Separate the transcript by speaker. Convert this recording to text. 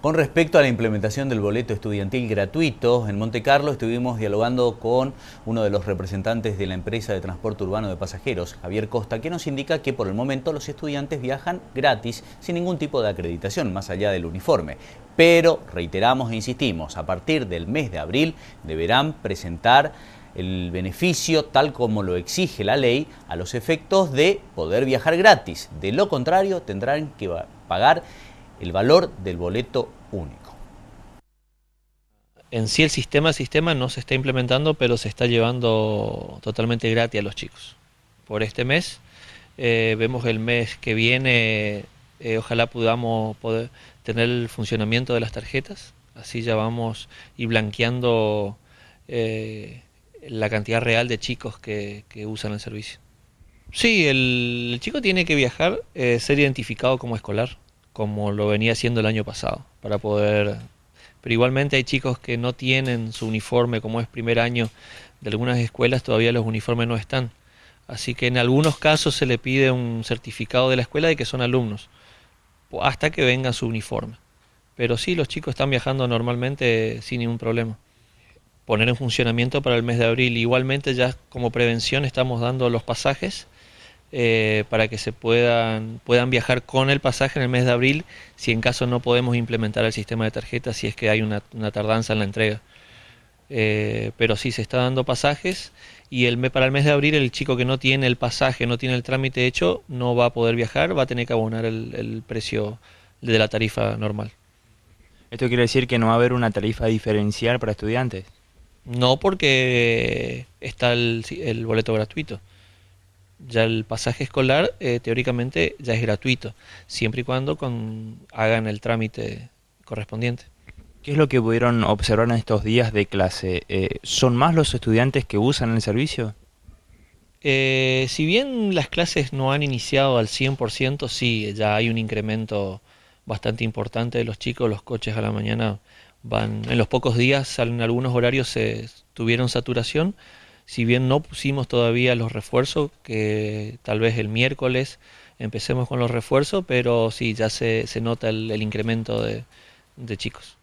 Speaker 1: Con respecto a la implementación del boleto estudiantil gratuito, en Monte Carlo estuvimos dialogando con uno de los representantes de la empresa de transporte urbano de pasajeros, Javier Costa, que nos indica que por el momento los estudiantes viajan gratis, sin ningún tipo de acreditación, más allá del uniforme. Pero, reiteramos e insistimos, a partir del mes de abril deberán presentar el beneficio tal como lo exige la ley a los efectos de poder viajar gratis. De lo contrario, tendrán que pagar el valor del boleto único. En sí el sistema,
Speaker 2: sistema no se está implementando, pero se está llevando totalmente gratis a los chicos. Por este mes, eh, vemos el mes que viene, eh, ojalá podamos poder tener el funcionamiento de las tarjetas, así ya vamos y blanqueando eh, la cantidad real de chicos que, usan el servicio. Sí, el, chico tiene que viajar, ser identificado como escolar, como lo venía haciendo el año pasado, para poder... Pero igualmente hay chicos que no tienen su uniforme, como es primer año de algunas escuelas, todavía los uniformes no están. Así que en algunos casos se le pide un certificado de la escuela de que son alumnos, hasta que venga su uniforme. Pero sí, los chicos están viajando normalmente sin ningún problema. Poner en funcionamiento para el mes de abril. Igualmente ya como prevención estamos dando los pasajes eh, para que se puedan, puedan viajar con el pasaje en el mes de abril si en caso no podemos implementar el sistema de tarjetas si es que hay una, tardanza en la entrega. Eh, pero sí se está dando pasajes y el, para el mes de abril el chico que no tiene el pasaje, no tiene el trámite hecho,
Speaker 3: no va a poder viajar, va a tener que abonar el, precio de la tarifa normal. ¿Esto quiere decir que no va a haber una tarifa diferencial para estudiantes?
Speaker 2: No, porque está el boleto gratuito ya el pasaje escolar eh, teóricamente ya es gratuito, siempre y cuando con, hagan el trámite
Speaker 3: correspondiente. ¿Qué es lo que pudieron observar en estos días de clase? Eh, ¿Son más los estudiantes que usan el servicio?
Speaker 2: Eh,
Speaker 3: si bien las clases no han
Speaker 2: iniciado al 100%, sí, ya hay un incremento bastante importante de los chicos, los coches a la mañana van, en los pocos días, en algunos horarios se tuvieron saturación, si bien no pusimos todavía los refuerzos, que tal vez el miércoles empecemos con los refuerzos, pero sí, ya se, se nota el, incremento de chicos.